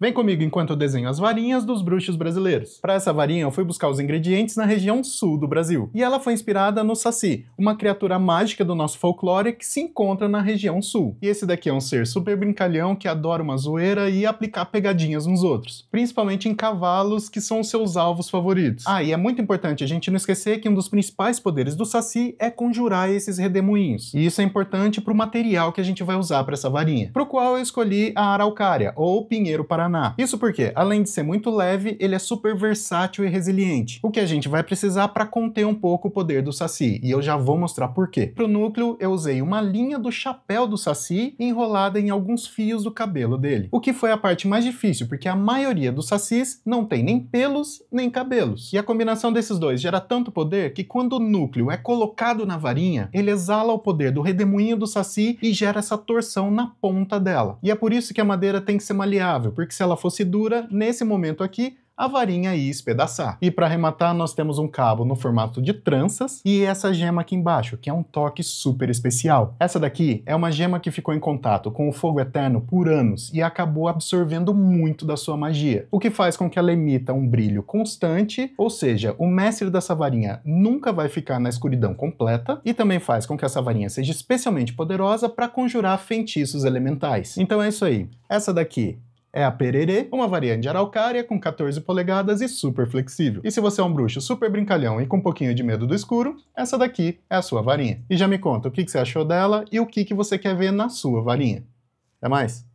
Vem comigo enquanto eu desenho as varinhas dos bruxos brasileiros. Para essa varinha eu fui buscar os ingredientes na região sul do Brasil. E ela foi inspirada no Saci, uma criatura mágica do nosso folclore que se encontra na região sul. E esse daqui é um ser super brincalhão que adora uma zoeira e aplicar pegadinhas nos outros. Principalmente em cavalos que são seus alvos favoritos. Ah, e é muito importante a gente não esquecer que um dos principais poderes do Saci é conjurar esses redemoinhos. E isso é importante para o material que a gente vai usar para essa varinha. Pro qual eu escolhi a araucária, ou pinheiro paraná Paraná. Isso porque, além de ser muito leve, ele é super versátil e resiliente, o que a gente vai precisar para conter um pouco o poder do Saci, e eu já vou mostrar por quê. Para o núcleo, eu usei uma linha do chapéu do Saci enrolada em alguns fios do cabelo dele, o que foi a parte mais difícil, porque a maioria dos Sacis não tem nem pelos nem cabelos. E a combinação desses dois gera tanto poder que quando o núcleo é colocado na varinha, ele exala o poder do redemoinho do Saci e gera essa torção na ponta dela. E é por isso que a madeira tem que ser maleável, porque se ela fosse dura, nesse momento aqui, a varinha ia espedaçar. E para arrematar, nós temos um cabo no formato de tranças e essa gema aqui embaixo, que é um toque super especial. Essa daqui é uma gema que ficou em contato com o fogo eterno por anos e acabou absorvendo muito da sua magia, o que faz com que ela emita um brilho constante, ou seja, o mestre dessa varinha nunca vai ficar na escuridão completa e também faz com que essa varinha seja especialmente poderosa para conjurar feitiços elementais. Então é isso aí. Essa daqui é a Pererê, uma variante de araucária com 14 polegadas e super flexível. E se você é um bruxo super brincalhão e com um pouquinho de medo do escuro, essa daqui é a sua varinha. E já me conta o que, que você achou dela e o que, que você quer ver na sua varinha. Até mais!